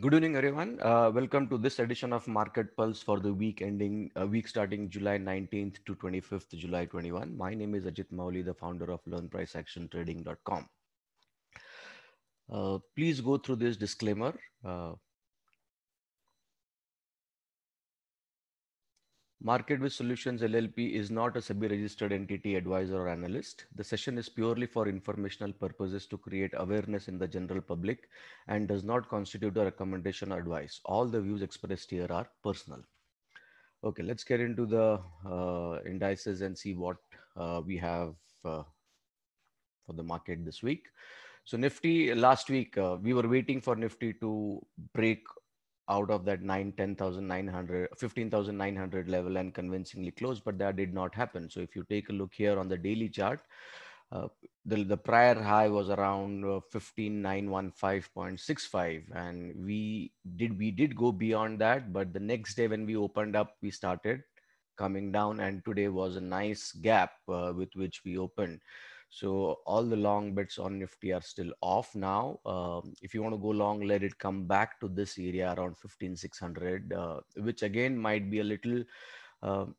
Good evening, everyone. Uh, welcome to this edition of Market Pulse for the week ending uh, week starting July 19th to 25th July 21. My name is Ajit Mauli, the founder of LearnPriceActionTrading.com. Uh, please go through this disclaimer. Uh, Market with Solutions LLP is not a SEBI registered entity advisor or analyst. The session is purely for informational purposes to create awareness in the general public and does not constitute a recommendation or advice. All the views expressed here are personal. Okay, let's get into the uh, indices and see what uh, we have uh, for the market this week. So Nifty last week, uh, we were waiting for Nifty to break out of that 9 10900 15900 level and convincingly close but that did not happen so if you take a look here on the daily chart uh, the, the prior high was around 15915.65 uh, and we did we did go beyond that but the next day when we opened up we started coming down and today was a nice gap uh, with which we opened so all the long bets on Nifty are still off now. Um, if you want to go long, let it come back to this area around 15600, uh, which again might be a little um,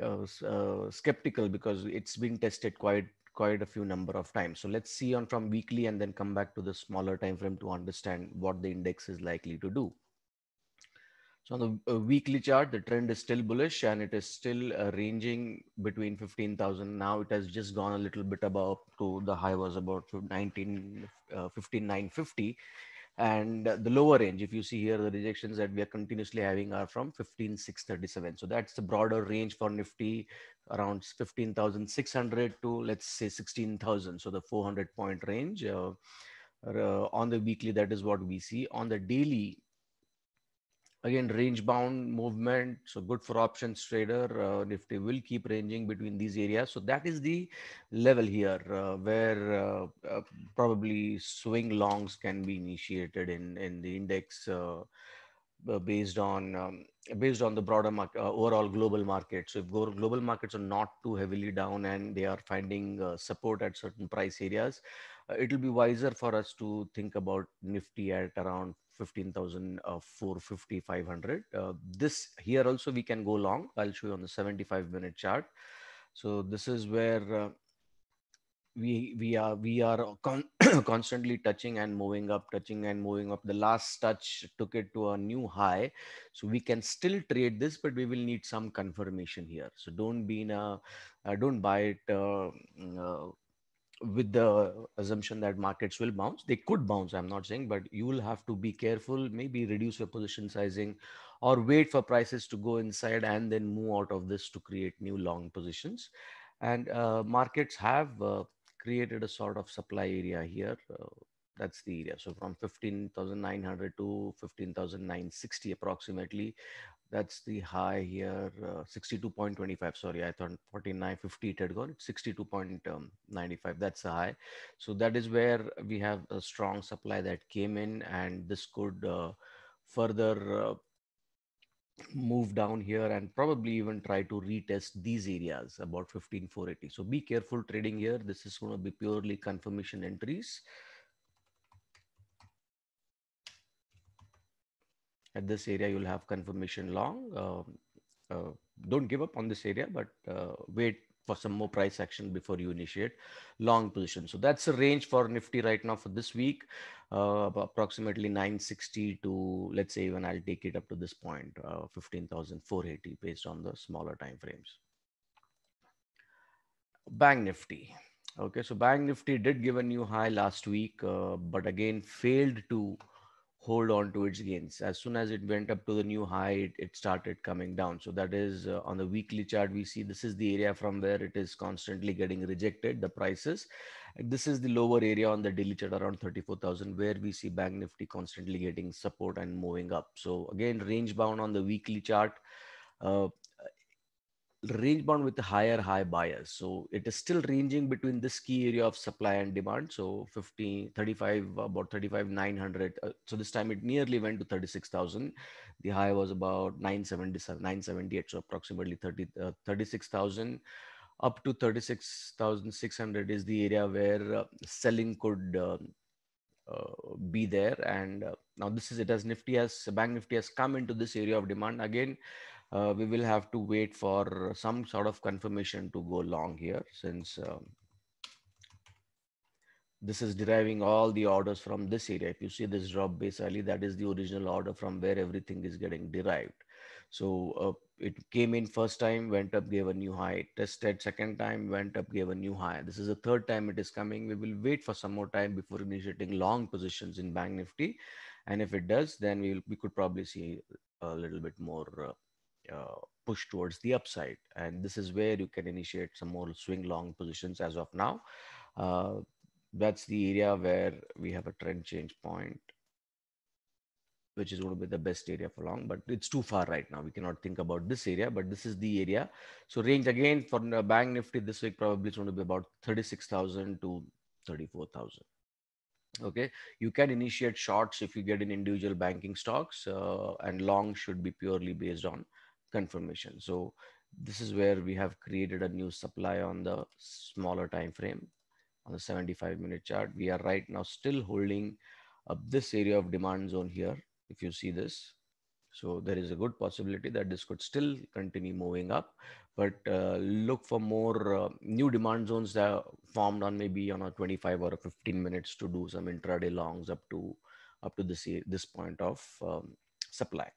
uh, uh, skeptical because it's been tested quite quite a few number of times. So let's see on from weekly and then come back to the smaller time frame to understand what the index is likely to do. So on the uh, weekly chart, the trend is still bullish and it is still uh, ranging between 15,000. Now it has just gone a little bit above to the high was about 19, uh, 15,950. And the lower range, if you see here, the rejections that we are continuously having are from 15,637. So that's the broader range for Nifty around 15,600 to let's say 16,000. So the 400 point range uh, uh, on the weekly, that is what we see on the daily again range bound movement so good for options trader uh, nifty will keep ranging between these areas so that is the level here uh, where uh, uh probably swing longs can be initiated in in the index uh, uh, based on um, based on the broader market, overall global market so if global markets are not too heavily down and they are finding support at certain price areas it will be wiser for us to think about nifty at around 15,450, uh, 500. Uh, this here also we can go long. I'll show you on the 75 minute chart. So this is where uh, we we are we are con constantly touching and moving up touching and moving up the last touch took it to a new high so we can still trade this but we will need some confirmation here so don't be in a uh, don't buy it uh, mm, uh, with the assumption that markets will bounce they could bounce i'm not saying but you will have to be careful maybe reduce your position sizing or wait for prices to go inside and then move out of this to create new long positions and uh, markets have uh, created a sort of supply area here uh, that's the area so from 15900 to 15960 approximately that's the high here, uh, 62.25. Sorry, I thought 49.50 it had gone. It's 62.95. Um, that's the high. So that is where we have a strong supply that came in, and this could uh, further uh, move down here and probably even try to retest these areas about 15480 so be careful trading here this is going to be purely confirmation entries at this area you'll have confirmation long. Uh, uh don't give up on this area, but uh, wait for some more price action before you initiate long position. So that's the range for Nifty right now for this week, uh, approximately 960 to let's say even I'll take it up to this point, uh, 15,480 based on the smaller time frames. Bank Nifty. Okay, so Bank Nifty did give a new high last week, uh, but again failed to hold on to its gains. As soon as it went up to the new high, it, it started coming down. So that is uh, on the weekly chart, we see this is the area from where it is constantly getting rejected, the prices. This is the lower area on the daily chart around 34,000 where we see Bank Nifty constantly getting support and moving up. So again, range bound on the weekly chart. Uh, range bound with a higher high bias. So it is still ranging between this key area of supply and demand. So 15, 35, about 35, 900. Uh, so this time it nearly went to 36,000. The high was about 977, 978. So approximately 30, uh, 36,000 up to 36,600 is the area where uh, selling could uh, uh, be there. And uh, now this is it as Nifty has, Bank Nifty has come into this area of demand again uh, we will have to wait for some sort of confirmation to go long here since um, this is deriving all the orders from this area. If you see this drop base early, that is the original order from where everything is getting derived. So uh, it came in first time, went up, gave a new high. Tested second time, went up, gave a new high. This is the third time it is coming. We will wait for some more time before initiating long positions in Bank Nifty. And if it does, then we, will, we could probably see a little bit more uh, uh, push towards the upside. And this is where you can initiate some more swing long positions as of now. Uh, that's the area where we have a trend change point, which is going to be the best area for long, but it's too far right now. We cannot think about this area, but this is the area. So range again for the bank nifty this week, probably it's going to be about 36,000 to 34,000 okay you can initiate shorts if you get in individual banking stocks uh, and long should be purely based on confirmation. So this is where we have created a new supply on the smaller time frame on the 75 minute chart. We are right now still holding up this area of demand zone here. If you see this, so there is a good possibility that this could still continue moving up, but uh, look for more uh, new demand zones that are formed on maybe on a 25 or a 15 minutes to do some intraday longs up to up to this this point of um, supply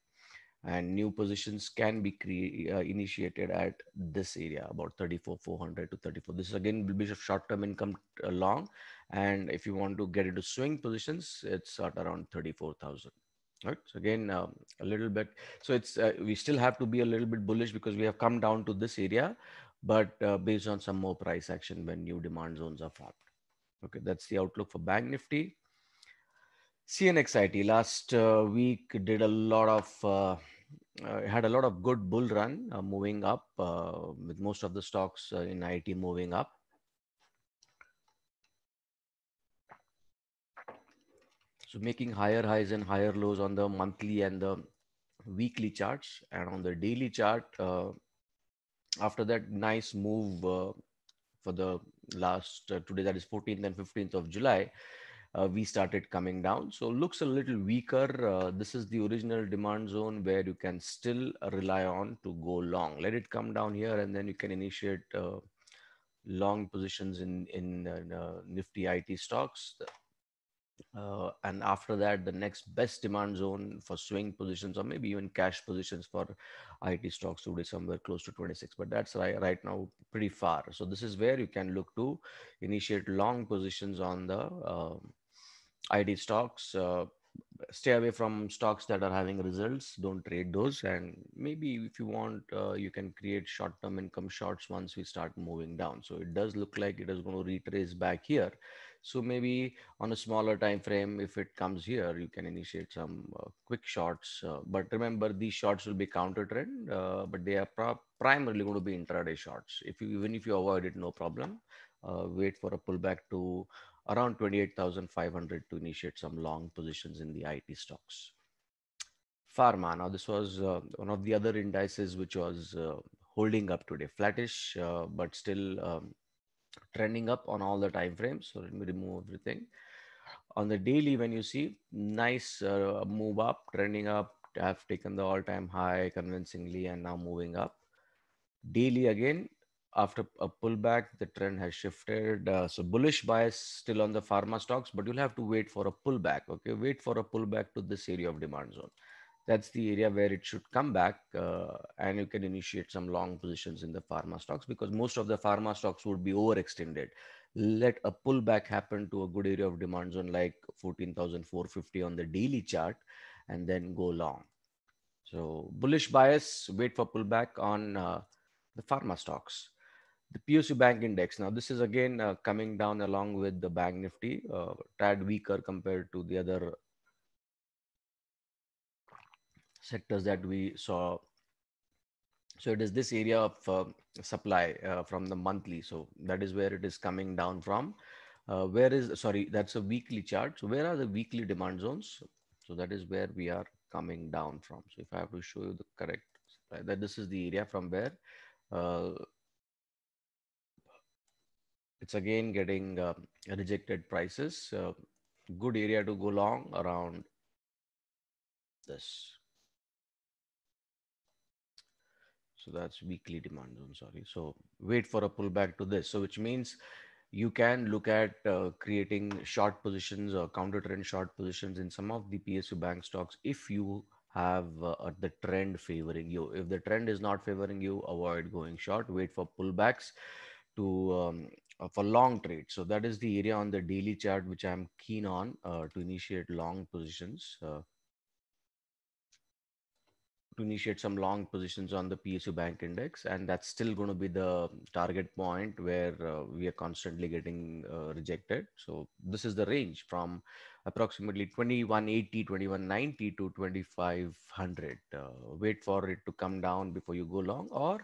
and new positions can be cre- uh, initiated at this area about 34 400 to 34 this is again will be short term income uh, long and if you want to get into swing positions it's at around 34000 right so again um, a little bit so it's uh, we still have to be a little bit bullish because we have come down to this area but uh, based on some more price action when new demand zones are formed okay that's the outlook for bank nifty CNXIT last uh, week did a lot of uh, uh, had a lot of good bull run uh, moving up uh, with most of the stocks uh, in IT moving up. So making higher highs and higher lows on the monthly and the weekly charts and on the daily chart. after that nice move for the last today that is 14th and 15th of July, uh, we started coming down. So looks a little weaker. Uh, this is the original demand zone where you can still rely on to go long. Let it come down here and then you can initiate uh, long positions in, in uh, Nifty IT stocks. Uh, and after that, the next best demand zone for swing positions or maybe even cash positions for IT stocks would be somewhere close to 26. But that's right, right now pretty far. So this is where you can look to initiate long positions on the um, IT stocks. Uh, stay away from stocks that are having results don't trade those and maybe if you want uh, you can create short term income shorts once we start moving down so it does look like it is going to retrace back here so maybe on a smaller time frame, if it comes here, you can initiate some uh, quick shots. Uh, but remember, these shots will be counter trend, uh, but they are primarily going to be intraday shots. If you even if you avoid it, no problem. Uh, wait for a pullback to around 28,500 to initiate some long positions in the IT stocks. Pharma. Now, this was uh, one of the other indices which was uh, holding up today, flattish, but still. Um, trending up on all the time frames. So let me remove everything. On the daily, when you see nice uh, move up, trending up, have taken the all time high convincingly and now moving up. Daily again, after a pullback, the trend has shifted. Uh, so bullish bias still on the pharma stocks, but you'll have to wait for a pullback. Okay, wait for a pullback to this area of demand zone that's the area where it should come back uh, and you can initiate some long positions in the pharma stocks because most of the pharma stocks would be overextended let a pullback happen to a good area of demand zone like 14450 on the daily chart and then go long so bullish bias wait for pullback on uh, the pharma stocks the PSU Bank Index. Now, this is again uh, coming down along with the Bank Nifty, uh, tad weaker compared to the other sectors that we saw. So it is this area of uh, supply uh, from the monthly. So that is where it is coming down from. Uh, where is, sorry, that's a weekly chart. So where are the weekly demand zones? So that is where we are coming down from. So if I have to show you the correct supply, that this is the area from where uh, it's again getting um, rejected prices. good area to go long around this. So that's weekly demand zone, sorry. So wait for a pullback to this. So which means you can look at uh, creating short positions or counter trend short positions in some of the PSU bank stocks if you have uh, uh, the trend favoring you. If the trend is not favoring you, avoid going short, wait for pullbacks to um, uh, for long trades. So that is the area on the daily chart which I'm keen on uh, to initiate long positions to initiate some long positions on the PSU bank index, and that's still going to be the target point where uh, we are constantly getting uh, rejected. So this is the range from approximately 2180, 2190 to 2500. Uh, wait for it to come down before you go long, or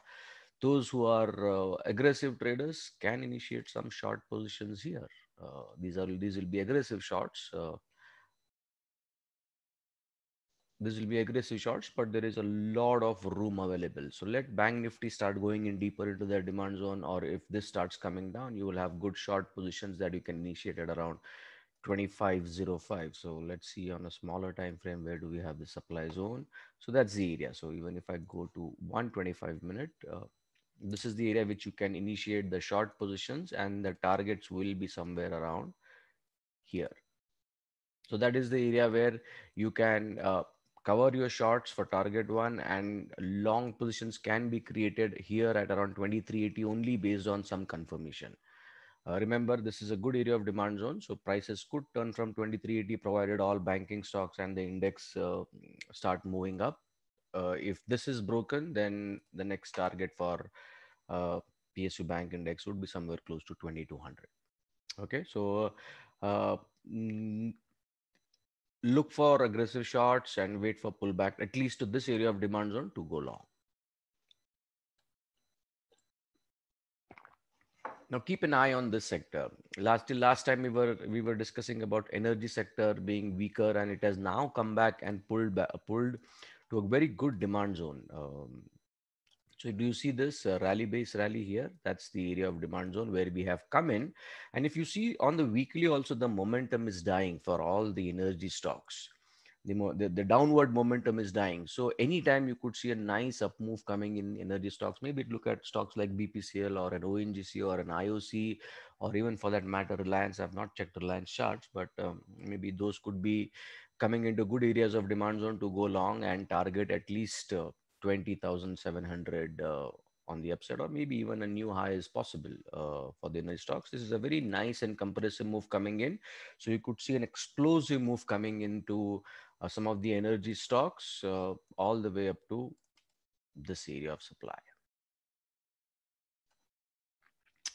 those who are uh, aggressive traders can initiate some short positions here. Uh, these are these will be aggressive shorts uh, this will be aggressive shorts, but there is a lot of room available. So let Bank Nifty start going in deeper into their demand zone, or if this starts coming down, you will have good short positions that you can initiate at around 25.05. So let's see on a smaller time frame, where do we have the supply zone? So that's the area. So even if I go to 125 minute, uh, this is the area which you can initiate the short positions and the targets will be somewhere around here. So that is the area where you can uh, cover your shorts for target one and long positions can be created here at around 2380 only based on some confirmation. Uh, remember, this is a good area of demand zone. So prices could turn from 2380 provided all banking stocks and the index uh, start moving up. Uh, if this is broken, then the next target for uh, PSU bank index would be somewhere close to 2200. Okay, so uh, mm, look for aggressive shots and wait for pullback, at least to this area of demand zone to go long. Now keep an eye on this sector. Last last time we were we were discussing about energy sector being weaker and it has now come back and pulled back, pulled to a very good demand zone. Um, so do you see this uh, rally base rally here? That's the area of demand zone where we have come in. And if you see on the weekly also, the momentum is dying for all the energy stocks. The, the, the, downward momentum is dying. So anytime you could see a nice up move coming in energy stocks, maybe look at stocks like BPCL or an ONGC or an IOC, or even for that matter, Reliance. I've not checked Reliance charts, but um, maybe those could be coming into good areas of demand zone to go long and target at least uh, 20,700 uh, on the upside, or maybe even a new high is possible uh, for the energy stocks. This is a very nice and compressive move coming in. So you could see an explosive move coming into uh, some of the energy stocks uh, all the way up to this area of supply.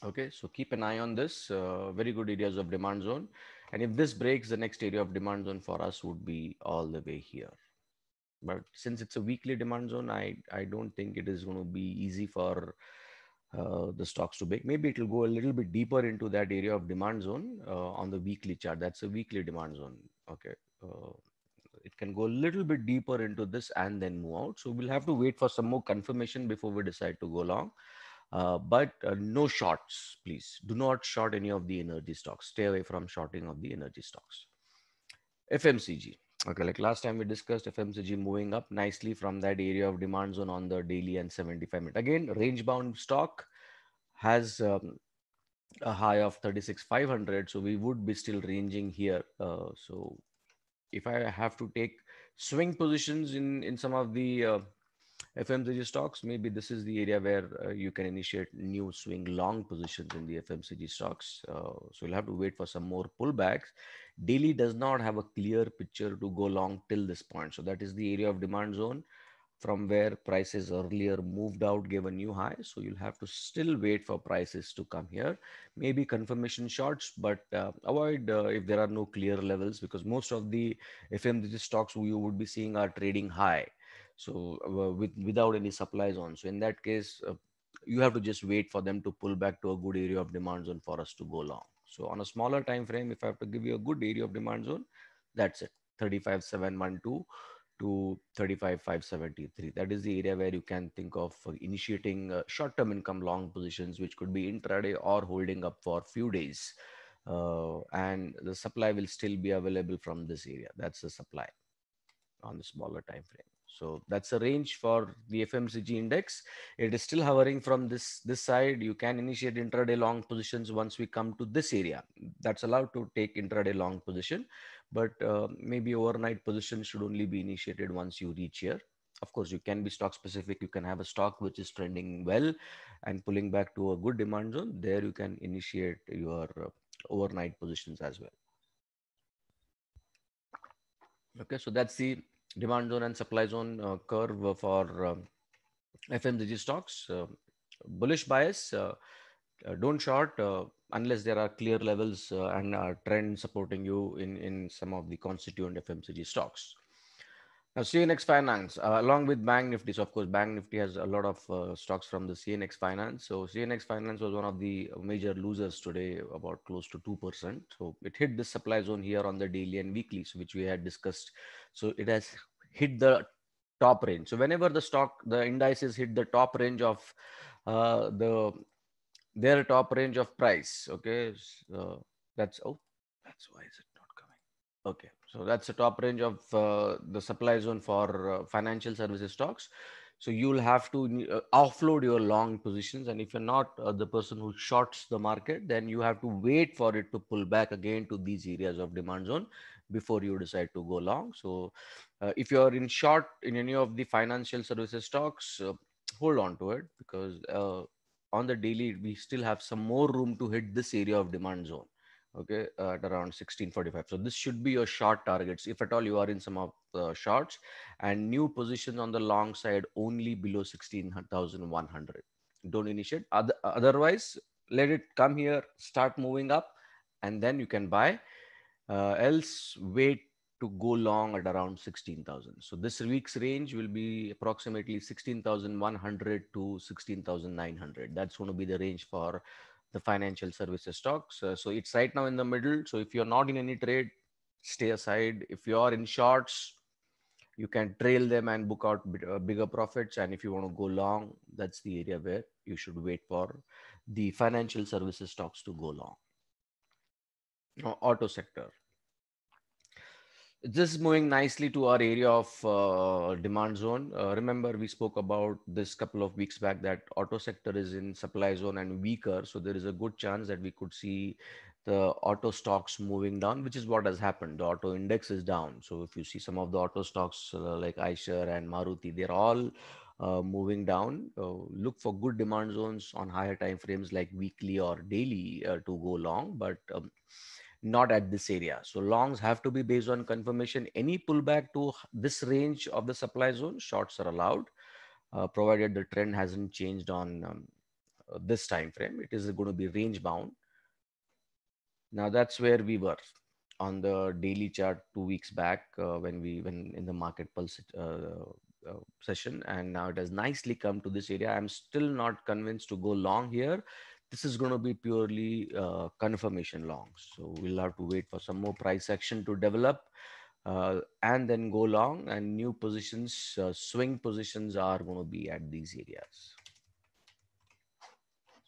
Okay, so keep an eye on this. Uh, very good areas of demand zone. And if this breaks, the next area of demand zone for us would be all the way here but since it's a weekly demand zone i i don't think it is going to be easy for uh, the stocks to break maybe it will go a little bit deeper into that area of demand zone uh, on the weekly chart that's a weekly demand zone okay uh, it can go a little bit deeper into this and then move out so we'll have to wait for some more confirmation before we decide to go long uh, but uh, no shorts please do not short any of the energy stocks stay away from shorting of the energy stocks fmcg Okay, like last time we discussed FMCG moving up nicely from that area of demand zone on the daily and 75 minute. Again, range bound stock has um, a high of 36,500. So we would be still ranging here. Uh, so if I have to take swing positions in, in some of the uh, FMCG stocks, maybe this is the area where uh, you can initiate new swing long positions in the FMCG stocks. Uh, so you'll have to wait for some more pullbacks Daily does not have a clear picture to go long till this point. So that is the area of demand zone from where prices earlier moved out, gave a new high. So you'll have to still wait for prices to come here. Maybe confirmation shorts, but uh, avoid uh, if there are no clear levels because most of the FMCG stocks you would be seeing are trading high. So uh, with, without any supplies on. So in that case, uh, you have to just wait for them to pull back to a good area of demand zone for us to go long. So on a smaller time frame, if I have to give you a good area of demand zone, that's it. 35712 to 35573. That is the area where you can think of uh, initiating uh, short-term income long positions, which could be intraday or holding up for few days. Uh, and the supply will still be available from this area. That's the supply on the smaller time frame. So that's a range for the FMCG index. It is still hovering from this, this side. You can initiate intraday long positions once we come to this area. That's allowed to take intraday long position, but uh, maybe overnight positions should only be initiated once you reach here. Of course, you can be stock specific. You can have a stock which is trending well and pulling back to a good demand zone. There you can initiate your uh, overnight positions as well. Okay, so that's the demand zone and supply zone uh, curve for um, FMCG stocks. Uh, bullish bias, uh, uh don't short uh, unless there are clear levels uh, and trend supporting you in, in some of the constituent FMCG stocks. Now, CNX Finance, uh, along with Bank Nifty, so of course, Bank Nifty has a lot of uh, stocks from the CNX Finance. So, CNX Finance was one of the major losers today, about close to 2%. So, it hit the supply zone here on the daily and weekly, so which we had discussed. So, it has hit the top range. So, whenever the stock, the indices hit the top range of uh, the their top range of price, okay, so uh, that's oh, that's why is it not coming? Okay. So that's the top range of uh, the supply zone for uh, financial services stocks. So you'll have to uh, offload your long positions. And if you're not uh, the person who shorts the market, then you have to wait for it to pull back again to these areas of demand zone before you decide to go long. So uh, if you're in short in any of the financial services stocks, uh, hold on to it because on the daily, we still have some more room to hit this area of demand zone okay at around 1645 so this should be your short targets if at all you are in some of the shorts and new positions on the long side only below 16100 don't initiate Other, otherwise let it come here start moving up and then you can buy uh, else wait to go long at around 16000 so this week's range will be approximately 16100 to 16900 that's going to be the range for the financial services stocks. Uh, so it's right now in the middle. So if you're not in any trade, stay aside. If you are in shorts, you can trail them and book out uh, bigger profits. And if you want to go long, that's the area where you should wait for the financial services stocks to go long. Auto sector just moving nicely to our area of uh, demand zone. Uh, remember, we spoke about this couple of weeks back that auto sector is in supply zone and weaker. So there is a good chance that we could see the auto stocks moving down, which is what has happened. The auto index is down. So if you see some of the auto stocks uh, like Eicher and Maruti, they're all uh, moving down. Uh, look for good demand zones on higher time frames like weekly or daily uh, to go long. But um, not at this area. So longs have to be based on confirmation. Any pullback to this range of the supply zone, shorts are allowed, uh, provided the trend hasn't changed on um, uh, this time frame. It is going to be range bound. Now that's where we were on the daily chart two weeks back uh, when we when in the market pulse uh, uh session and now it has nicely come to this area i'm still not convinced to go long here this is going to be purely uh, confirmation long. So we'll have to wait for some more price action to develop uh, and then go long and new positions, uh, swing positions are going to be at these areas.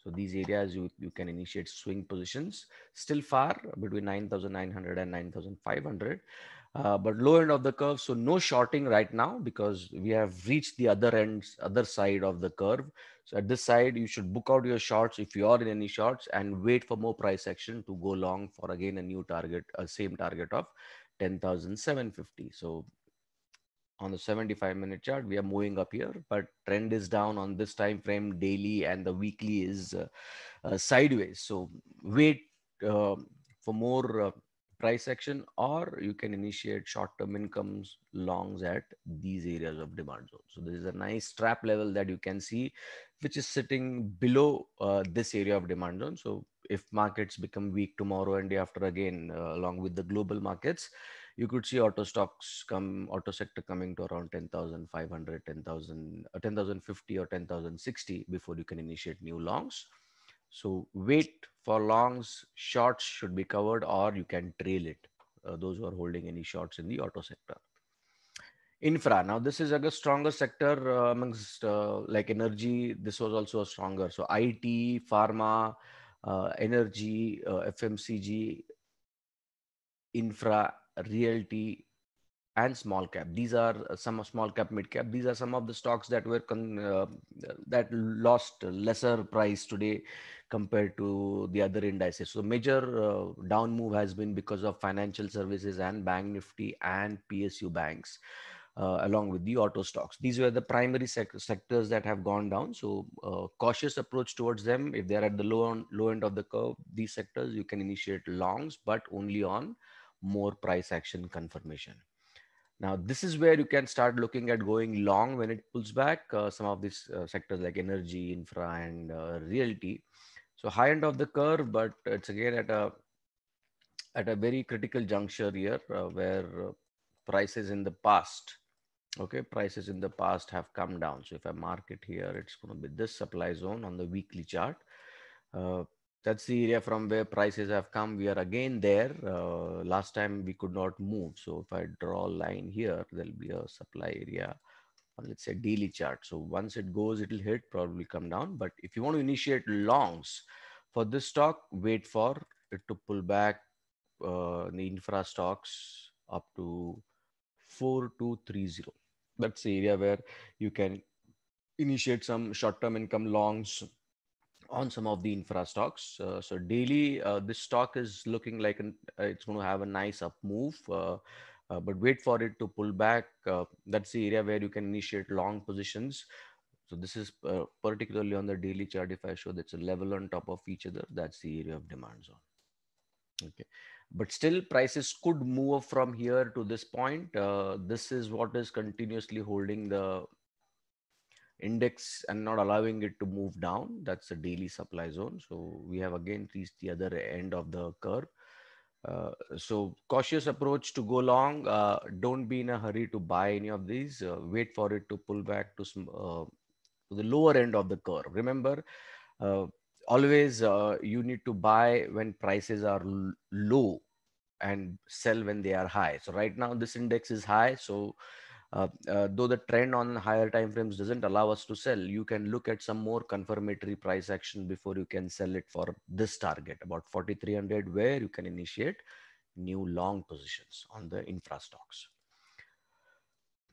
So these areas you, you can initiate swing positions still far between 9,900 and 9,500 uh, but low end of the curve so no shorting right now because we have reached the other end other side of the curve so at this side you should book out your shorts if you are in any shorts and wait for more price action to go long for again a new target a same target of 10750 so on the 75 minute chart we are moving up here but trend is down on this time frame daily and the weekly is uh, uh, sideways so wait uh, for more uh, price action or you can initiate short-term incomes longs at these areas of demand zone. So this is a nice trap level that you can see, which is sitting below uh, this area of demand zone. So if markets become weak tomorrow and day after again, uh, along with the global markets, you could see auto stocks come, auto sector coming to around 10,500, 10,000, uh, or 10,060 before you can initiate new longs. So wait for longs, shorts should be covered or you can trail it. Uh, those who are holding any shorts in the auto sector. Infra. Now this is like a stronger sector uh, amongst uh, like energy. This was also a stronger. So IT, pharma, uh, energy, uh, FMCG, infra, realty, and small cap these are some small cap mid cap these are some of the stocks that were con- uh, that lost lesser price today compared to the other indices so major uh, down move has been because of financial services and bank nifty and psu banks uh, along with the auto stocks these were the primary sec- sectors that have gone down so uh, cautious approach towards them if they are at the low on, low end of the curve these sectors you can initiate longs but only on more price action confirmation now, this is where you can start looking at going long when it pulls back uh, some of these uh, sectors like energy, infra, and uh, realty. So high end of the curve, but it's again at a at a very critical juncture here uh, where uh, prices in the past, okay, prices in the past have come down. So if I mark it here, it's going to be this supply zone on the weekly chart. Uh, that's the area from where prices have come. We are again there. Uh, last time we could not move. So if I draw a line here, there'll be a supply area let's say daily chart. So once it goes, it'll hit, probably come down. But if you want to initiate longs for this stock, wait for it to pull back uh, the infra stocks up to 4230. That's the area where you can initiate some short-term income longs on some of the infra stocks. Uh, so daily, uh, this stock is looking like an, uh, it's going to have a nice up move, uh, uh, but wait for it to pull back. Uh, that's the area where you can initiate long positions. So this is particularly on the daily chart. If I show that's a level on top of each other, that's the area of demand zone. Okay, but still prices could move from here to this point. this is what is continuously holding the index and not allowing it to move down. That's a daily supply zone. So we have again reached the other end of the curve. Uh, so cautious approach to go long. Uh, don't be in a hurry to buy any of these. Uh, wait for it to pull back to, uh, to the lower end of the curve. Remember, uh, always uh, you need to buy when prices are low and sell when they are high. So right now this index is high. So uh, uh, though the trend on higher time frames doesn't allow us to sell you can look at some more confirmatory price action before you can sell it for this target about 4300 where you can initiate new long positions on the infra stocks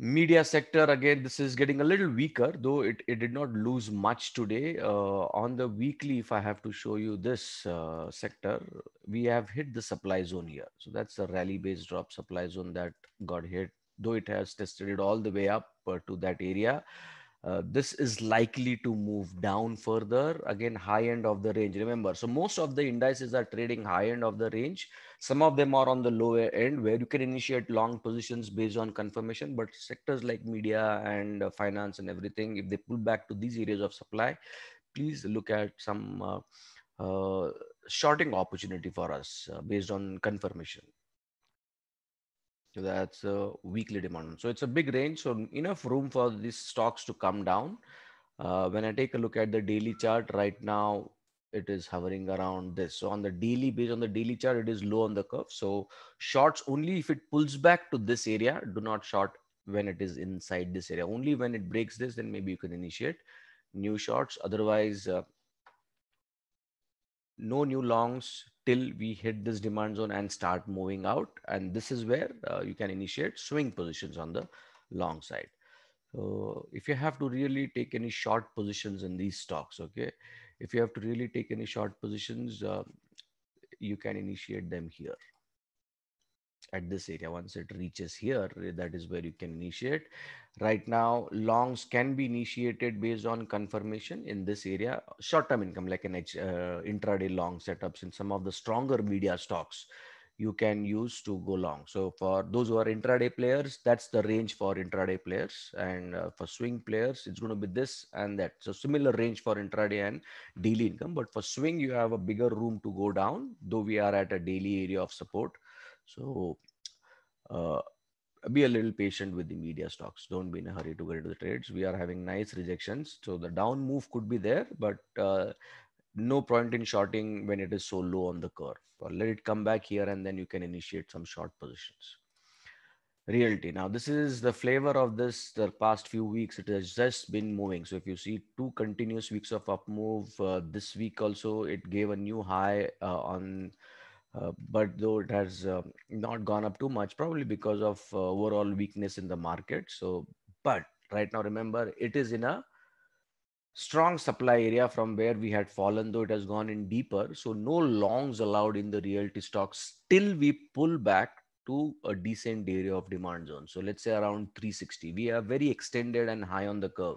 media sector again this is getting a little weaker though it, it did not lose much today uh, on the weekly if i have to show you this uh, sector we have hit the supply zone here so that's the rally based drop supply zone that got hit though it has tested it all the way up uh, to that area. Uh, this is likely to move down further again high end of the range remember so most of the indices are trading high end of the range some of them are on the lower end where you can initiate long positions based on confirmation but sectors like media and uh, finance and everything if they pull back to these areas of supply please look at some uh, uh shorting opportunity for us uh, based on confirmation so that's a weekly demand. So it's a big range. So enough room for these stocks to come down. Uh, when I take a look at the daily chart right now, it is hovering around this. So on the daily, based on the daily chart, it is low on the curve. So shorts only if it pulls back to this area, do not short when it is inside this area. Only when it breaks this, then maybe you can initiate new shorts. Otherwise, uh, no new longs till we hit this demand zone and start moving out. And this is where uh, you can initiate swing positions on the long side. So if you have to really take any short positions in these stocks, okay, if you have to really take any short positions, uh, you can initiate them here at this area once it reaches here eh, that is where you can initiate right now longs can be initiated based on confirmation in this area short term income like an uh, intraday long setups in some of the stronger media stocks you can use to go long so for those who are intraday players that's the range for intraday players and uh, for swing players it's going to be this and that so similar range for intraday and daily income but for swing you have a bigger room to go down though we are at a daily area of support so uh, be a little patient with the media stocks. Don't be in a hurry to get into the trades. We are having nice rejections. So the down move could be there, but uh, no point in shorting when it is so low on the curve. Or let it come back here and then you can initiate some short positions. Realty. Now, this is the flavor of this the past few weeks. It has just been moving. So, if you see two continuous weeks of up move, uh, this week also it gave a new high uh, on uh, but though it has uh, not gone up too much, probably because of uh, overall weakness in the market. So, but right now, remember, it is in a strong supply area from where we had fallen, though it has gone in deeper. So no longs allowed in the realty stocks till we pull back to a decent area of demand zone. So let's say around 360. We are very extended and high on the curve.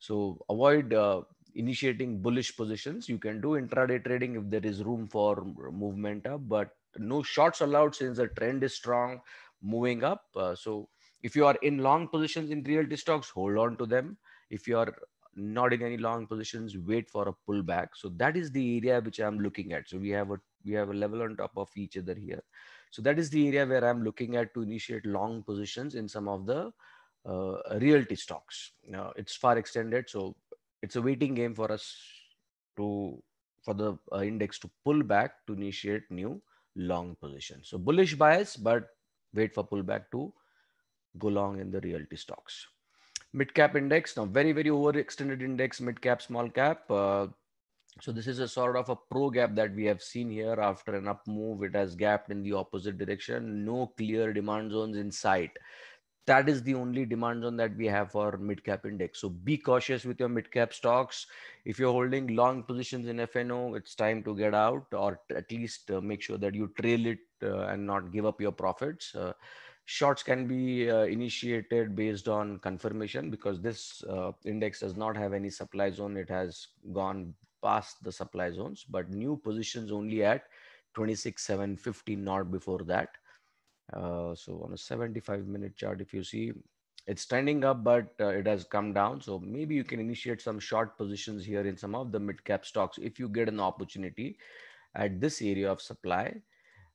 So avoid uh, initiating bullish positions. You can do intraday trading if there is room for movement up, but no shorts allowed since the trend is strong moving up. Uh, so if you are in long positions in realty stocks, hold on to them. If you are not in any long positions, wait for a pullback. So that is the area which I'm looking at. So we have a we have a level on top of each other here. So that is the area where I'm looking at to initiate long positions in some of the uh, realty stocks. Now it's far extended, so it's a waiting game for us to for the uh, index to pull back to initiate new long position. So bullish bias, but wait for pullback to go long in the realty stocks. Mid cap index now very very overextended index mid cap small cap. Uh, so this is a sort of a pro gap that we have seen here after an up move. It has gapped in the opposite direction. No clear demand zones in sight that is the only demand zone that we have for mid cap index. So be cautious with your mid cap stocks. If you're holding long positions in FNO, it's time to get out or at least uh, make sure that you trail it uh, and not give up your profits. Uh, shorts can be uh, initiated based on confirmation because this uh, index does not have any supply zone. It has gone past the supply zones, but new positions only at 26,750, not before that. Uh, so on a 75 minute chart, if you see, it's trending up, but uh, it has come down. So maybe you can initiate some short positions here in some of the mid cap stocks if you get an opportunity at this area of supply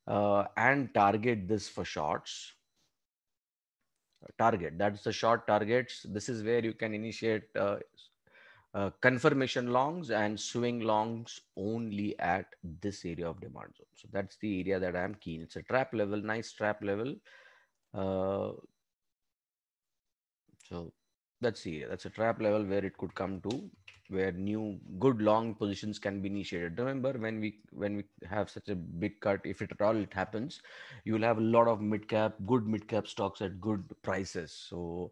uh, and target this for shorts. Target that's the short targets. This is where you can initiate uh, uh, confirmation longs and swing longs only at this area of demand zone. So that's the area that I'm keen. It's a trap level, nice trap level. Uh, so that's the area. That's a trap level where it could come to where new good long positions can be initiated. Remember when we when we have such a big cut, if it at all it happens, you will have a lot of mid cap, good mid cap stocks at good prices. So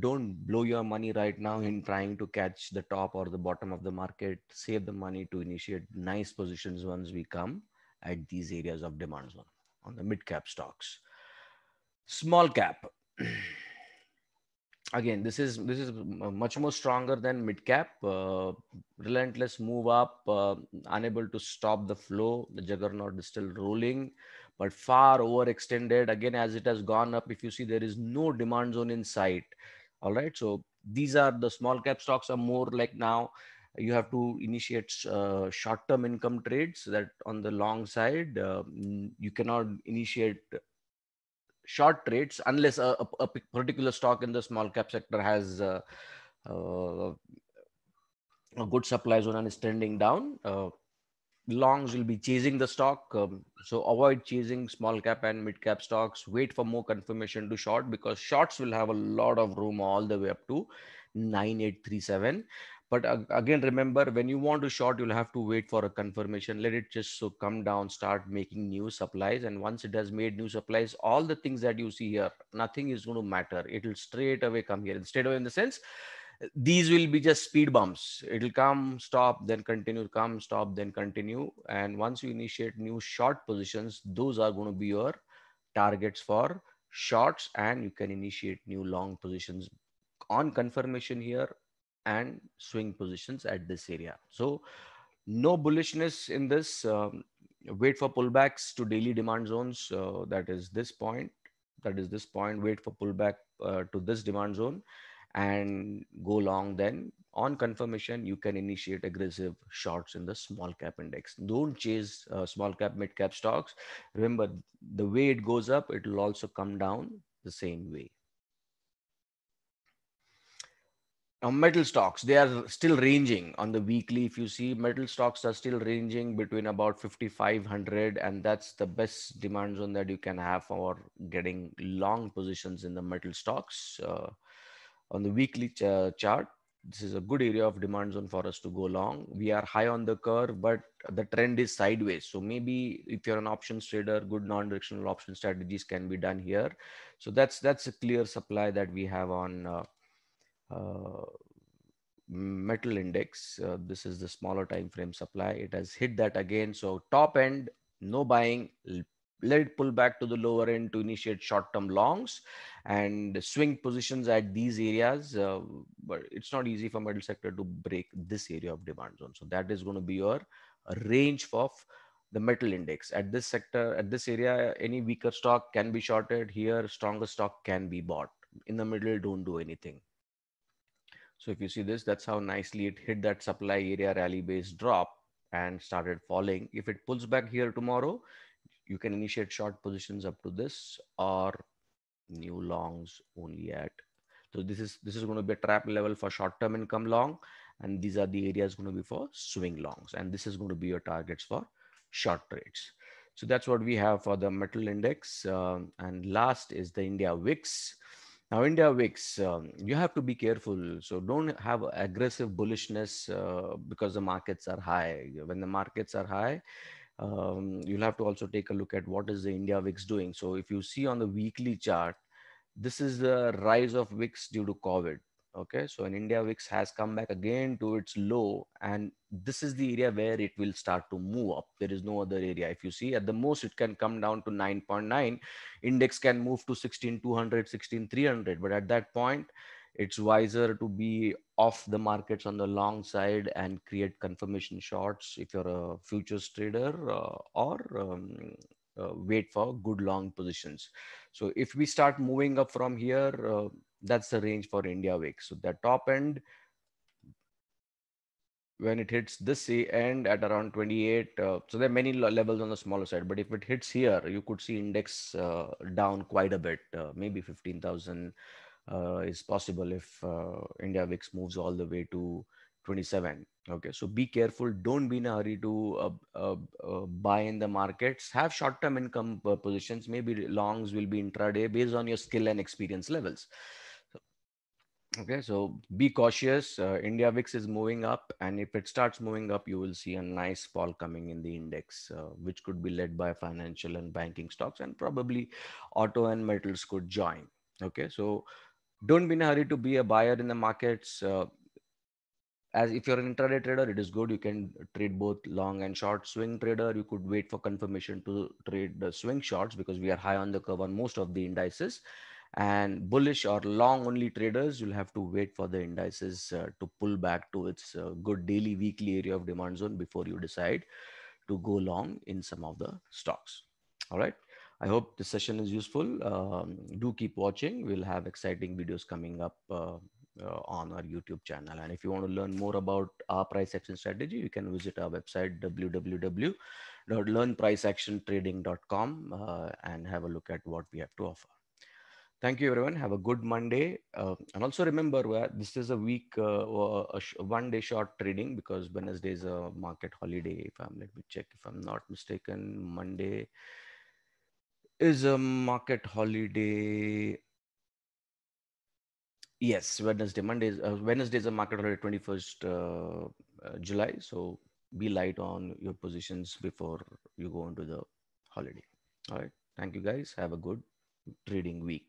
don't blow your money right now in trying to catch the top or the bottom of the market save the money to initiate nice positions once we come at these areas of demand zone on the mid cap stocks small cap again this is this is much more stronger than mid cap uh, relentless move up uh, unable to stop the flow the juggernaut is still rolling but far overextended again as it has gone up if you see there is no demand zone in sight all right. So these are the small cap stocks are more like now you have to initiate uh, short-term income trades that on the long side uh, you cannot initiate short trades unless a, a, a, particular stock in the small cap sector has uh, uh a good supply zone and is trending down uh, longs will be chasing the stock. Um, so avoid chasing small cap and mid cap stocks. Wait for more confirmation to short because shorts will have a lot of room all the way up to 9837. But again, remember when you want to short, you'll have to wait for a confirmation. Let it just so come down, start making new supplies. And once it has made new supplies, all the things that you see here, nothing is going to matter. It'll straight away come here. And straight away in the sense, these will be just speed bumps it'll come stop then continue come stop then continue and once you initiate new short positions those are going to be your targets for shorts and you can initiate new long positions on confirmation here and swing positions at this area so no bullishness in this um, wait for pullbacks to daily demand zones uh, that is this point that is this point wait for pullback uh, to this demand zone and go long then on confirmation you can initiate aggressive shorts in the small cap index don't chase uh, small cap mid cap stocks remember the way it goes up it will also come down the same way now metal stocks they are still ranging on the weekly if you see metal stocks are still ranging between about 5500 and that's the best demand zone that you can have for getting long positions in the metal stocks uh, on the weekly ch uh, chart, this is a good area of demand zone for us to go long. We are high on the curve, but the trend is sideways. So maybe if you're an options trader, good non-directional option strategies can be done here. So that's that's a clear supply that we have on uh, uh, metal index. Uh, this is the smaller time frame supply. It has hit that again. So top end, no buying, let it pull back to the lower end to initiate short-term longs and swing positions at these areas. Uh, but it's not easy for middle sector to break this area of demand zone. So that is going to be your range of the metal index at this sector at this area any weaker stock can be shorted here stronger stock can be bought in the middle don't do anything so if you see this that's how nicely it hit that supply area rally based drop and started falling if it pulls back here tomorrow you can initiate short positions up to this or new longs only at so this is this is going to be a trap level for short term income long and these are the areas going to be for swing longs and this is going to be your targets for short trades so that's what we have for the metal index um, and last is the india wix now india wix um, you have to be careful so don't have aggressive bullishness uh, because the markets are high when the markets are high um, you'll have to also take a look at what is the India VIX doing. So if you see on the weekly chart, this is the rise of VIX due to COVID. Okay, so in India VIX has come back again to its low, and this is the area where it will start to move up. There is no other area. If you see, at the most, it can come down to 9.9. Index can move to 16,200, 16,300, but at that point, it's wiser to be off the markets on the long side and create confirmation shorts if you're a futures trader uh, or um, uh, wait for good long positions so if we start moving up from here uh, that's the range for india wake so the top end when it hits this end at around 28 uh, so there are many levels on the smaller side but if it hits here you could see index uh, down quite a bit uh, maybe 15000 uh, is possible if uh, India VIX moves all the way to 27 okay so be careful don't be in a hurry to uh, uh, uh, buy in the markets have short term income uh, positions maybe longs will be intraday based on your skill and experience levels okay so be cautious india vix is moving up and if it starts moving up you will see a nice fall coming in the index which could be led by financial and banking stocks and probably auto and metals could join okay so don't be in a hurry to be a buyer in the markets. Uh, as if you're an intraday trader, it is good. You can trade both long and short swing trader. You could wait for confirmation to trade the swing shorts because we are high on the curve on most of the indices. And bullish or long only traders, you'll have to wait for the indices uh, to pull back to its uh, good daily, weekly area of demand zone before you decide to go long in some of the stocks. All right. I hope this session is useful. Um, do keep watching. We'll have exciting videos coming up uh, uh, on our YouTube channel. And if you want to learn more about our price action strategy, you can visit our website www.learnpriceactiontrading.com uh, and have a look at what we have to offer. Thank you, everyone. Have a good Monday. Uh, and also remember, uh, this is a week, uh, uh, a one day short trading because Wednesday is a market holiday. If I'm, let me check if I'm not mistaken, Monday is a market holiday. Yes, Wednesday, Monday is uh, Wednesday is a market holiday, 21st uh, uh, July. So be light on your positions before you go into the holiday. All right. Thank you guys. Have a good trading week.